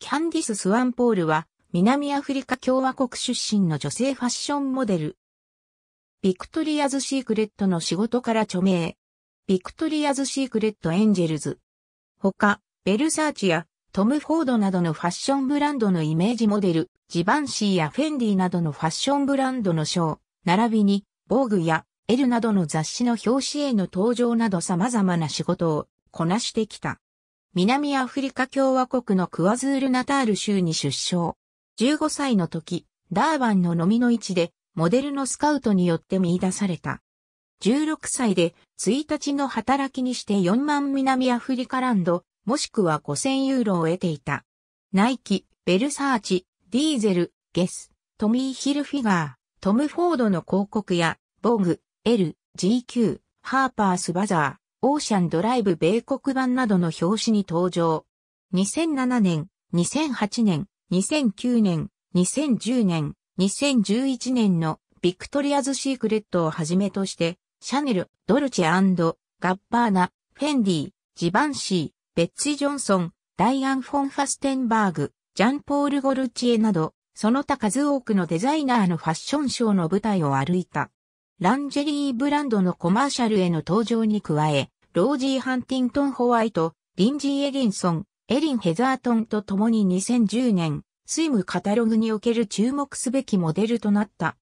キャンディス・スワンポールは、南アフリカ共和国出身の女性ファッションモデル。ビクトリアズ・シークレットの仕事から著名。ビクトリアズ・シークレット・エンジェルズ。他、ベルサーチやトム・フォードなどのファッションブランドのイメージモデル、ジバンシーやフェンディなどのファッションブランドのショー、並びに、防具やエルなどの雑誌の表紙への登場など様々な仕事をこなしてきた。南アフリカ共和国のクワズールナタール州に出生。15歳の時、ダーバンの飲みの位置で、モデルのスカウトによって見出された。16歳で、1日の働きにして4万南アフリカランド、もしくは5000ユーロを得ていた。ナイキ、ベルサーチ、ディーゼル、ゲス、トミー・ヒルフィガー、トム・フォードの広告や、ボグ、L、GQ、ハーパース・バザー。オーシャンドライブ米国版などの表紙に登場。2007年、2008年、2009年、2010年、2011年のビクトリアズ・シークレットをはじめとして、シャネル、ドルチェガッバーナ、フェンディ、ジバンシー、ベッツィ・ジョンソン、ダイアン・フォン・ファステンバーグ、ジャンポール・ゴルチエなど、その他数多くのデザイナーのファッションショーの舞台を歩いた。ランジェリーブランドのコマーシャルへの登場に加え、ロージー・ハンティントン・ホワイト、リンジー・エリンソン、エリン・ヘザートンと共に2010年、スイムカタログにおける注目すべきモデルとなった。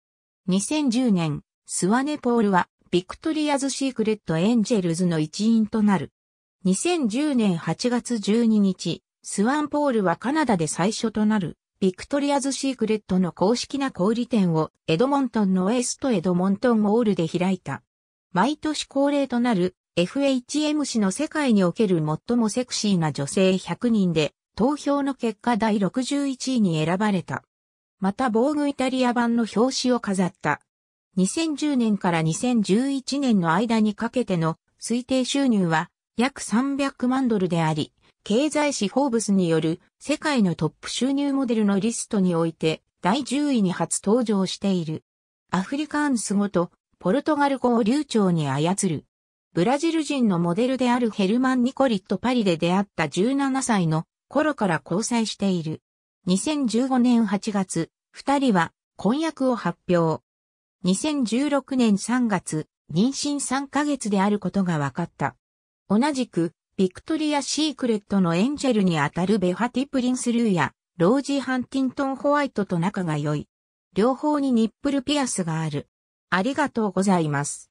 2010年、スワネポールは、ビクトリアズ・シークレット・エンジェルズの一員となる。2010年8月12日、スワンポールはカナダで最初となるビクトリアズ・シークレットの公式な小売店をエドモントンのウーストエドモントンオールで開いた。毎年恒例となる FHM 氏の世界における最もセクシーな女性100人で投票の結果第61位に選ばれた。また防具イタリア版の表紙を飾った。2010年から2011年の間にかけての推定収入は約300万ドルであり、経済誌フォーブスによる世界のトップ収入モデルのリストにおいて第10位に初登場している。アフリカンス語とポルトガル語を流暢に操る。ブラジル人のモデルであるヘルマン・ニコリット・パリで出会った17歳の頃から交際している。2015年8月、二人は婚約を発表。2016年3月、妊娠3ヶ月であることが分かった。同じく、ビクトリア・シークレットのエンジェルにあたるベハティ・プリンス・ルーやロージー・ハンティントン・ホワイトと仲が良い。両方にニップルピアスがある。ありがとうございます。